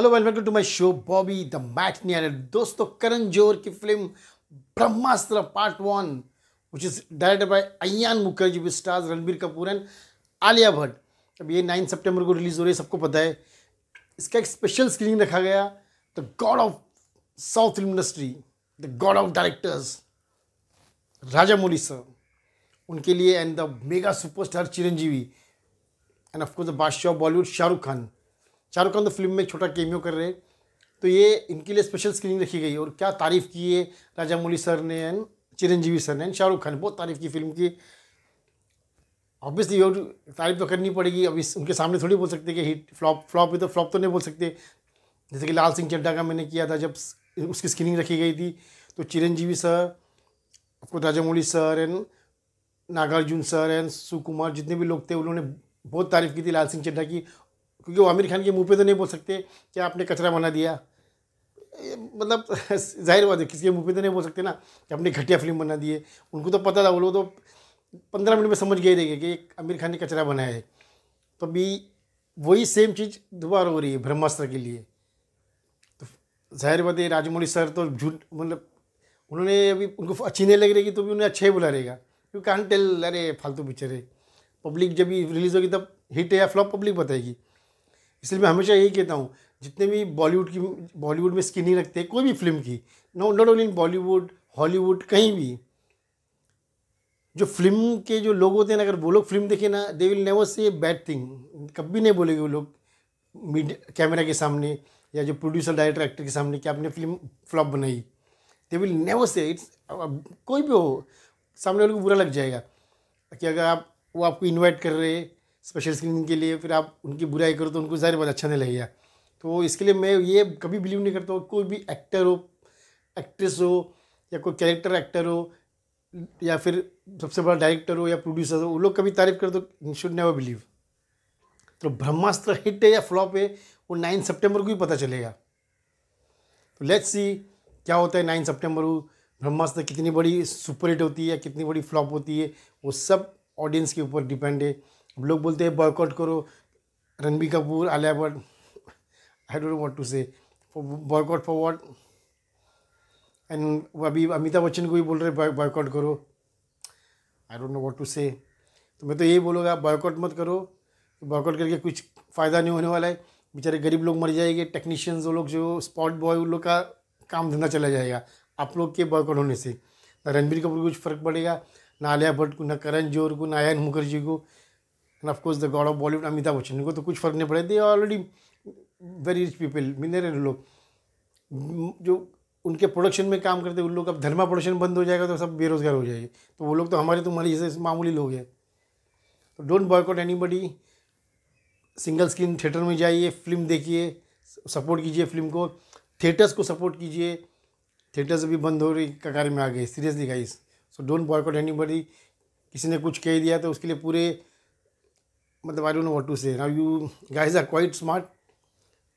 hello welcome to my show Bobby the मैटनियर दोस्तों करण जोहर की film Brahmastra part one which is directed by Ayan Mukherji with stars Ranbir Kapoor and Alia Bhatt अब ये nine सितंबर को रिलीज़ हो रही है सबको पता है इसका एक स्पेशल स्क्रीनिंग रखा गया the god of south film industry the god of directors Raja Mouli sir उनके लिए and the mega superstar Chiranjeevi and of course the Badshah Bollywood Shahrukh Khan Shahrukh Khan तो फिल्म में छोटा केमियो कर रहे तो ये इनके लिए स्पेशल स्क्रीनिंग रखी गई और क्या तारीफ़ की है राजा मौली सर ने एंड चिरंजीवी सर ने एंड शाहरुख खान बहुत तारीफ़ की फिल्म की ऑब्वियसली और तारीफ तो करनी पड़ेगी अब इस उनके सामने थोड़ी बोल सकते कि हिट फ्लॉप फ्लॉप भी तो फ्लॉप तो नहीं बोल सकते जैसे कि लाल सिंह चड्डा का मैंने किया था जब उसकी स्क्रीनिंग रखी गई थी तो चिरंजीवी सर आपको Rajamouli sir and Nagarjuna sir and Sukumar जितने भी लोग थे उन्होंने बहुत तारीफ़ की थी लाल सिंह चड्डा की क्योंकि वो आमिर खान के मुंह पे तो नहीं बोल सकते कि आपने कचरा बना दिया मतलब जाहिर बात है किसी के मुंह पे तो नहीं बोल सकते ना कि आपने घटिया फिल्म बना दी है उनको तो पता था वो लोग तो पंद्रह मिनट में समझ गए देंगे कि आमिर खान ने कचरा बनाया है तो अभी वही सेम चीज़ दोबारा हो रही है ब्रह्मास्त्र के लिए तो जाहिर बात है राजमौली सर तो झूठ मतलब उन्होंने अभी उनको अच्छी नहीं लग रहेगी तो भी उन्हें अच्छा ही बुला रहेगा क्योंकि कान टेल अरे फालतू पिक्चर है पब्लिक जब रिलीज़ होगी तब हिट है या फ्लॉप पब्लिक बताएगी इसलिए मैं हमेशा यही कहता हूँ जितने भी बॉलीवुड की बॉलीवुड में स्किन ही रखते कोई भी फिल्म की no not only in Bollywood Hollywood कहीं भी जो फिल्म के जो लोग होते हैं ना अगर वो लोग फिल्म देखें ना they will never say bad thing कभी नहीं बोलेगे वो लोग मीडिया कैमरा के सामने या जो प्रोड्यूसर डायरेक्टर एक्टर के सामने कि आपने फिल्म फ्लॉप बनाई they will never say it's कोई भी हो सामने वाले को बुरा लग जाएगा कि अगर आप वो आपको इन्वाइट कर रहे स्पेशल स्क्रीनिंग के लिए फिर आप उनकी बुराई करो तो उनको ज़ाहिर बहुत अच्छा नहीं लगेगा तो इसके लिए मैं ये कभी बिलीव नहीं करता हूँ कोई भी एक्टर हो एक्ट्रेस हो या कोई कैरेक्टर एक्टर हो या फिर सबसे बड़ा डायरेक्टर हो या प्रोड्यूसर हो वो लोग कभी तारीफ कर दो शुड नेवर बिलीव तो ब्रह्मास्त्र हिट है या फ्लॉप है वो नाइन सितंबर को ही पता चलेगा तो लेट्स सी क्या होता है नाइन सितंबर को ब्रह्मास्त्र कितनी बड़ी सुपर हिट होती है या कितनी बड़ी फ्लॉप होती है वो सब ऑडियंस के ऊपर डिपेंड है हम लोग बोलते हैं बॉयकॉट करो Ranbir Kapoor Alia Bhatt I don't what to say boycott for what and अभी अमिताभ बच्चन को भी बोल रहे बॉयकॉट करो I don't know what to say तो मैं तो यही बोलूँगा बॉयकॉट मत करो बॉयकॉट करके कुछ फ़ायदा नहीं होने वाला है बेचारे गरीब लोग मर जाएंगे टेक्नीशियंस वो लोग जो स्पॉट बॉय उन लोग का काम धंधा चला जाएगा आप लोग के बॉयकॉट होने से ना रणबीर कपूर को कुछ फ़र्क पड़ेगा ना आलिया भट्ट को ना करण जोहर को ना आयन मुखर्जी को and of course the god of Bollywood Amitabh Bachchan इनको तो कुछ फ़र्क नहीं पड़े they already very rich people मिलने लोग जो उनके प्रोडक्शन में काम करते उन लोग अब धर्मा प्रोडक्शन बंद हो जाएगा तो सब बेरोज़गार हो जाएगी तो वो लोग तो हमारे तुम्हारे तो जैसे मामूली लोग हैं तो don't boycott any single screen theatre में जाइए फिल्म देखिए सपोर्ट कीजिए फिल्म को थिएटर्स को सपोर्ट कीजिए थिएटर्स अभी बंद हो रही कगार में आ गए seriously guys so don't boycott any किसी ने कुछ कह दिया तो उसके लिए पूरे मतलब I don't know what to say now you guys are quite smart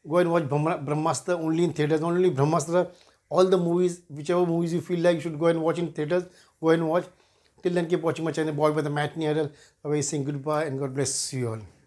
go and watch Brahmastra only in theatres only Brahmastra all the movies which ever movies you feel like should go and watch in theatres go and watch till then keep watching much and bye bye the मैट नियर away sing good bye and God bless you all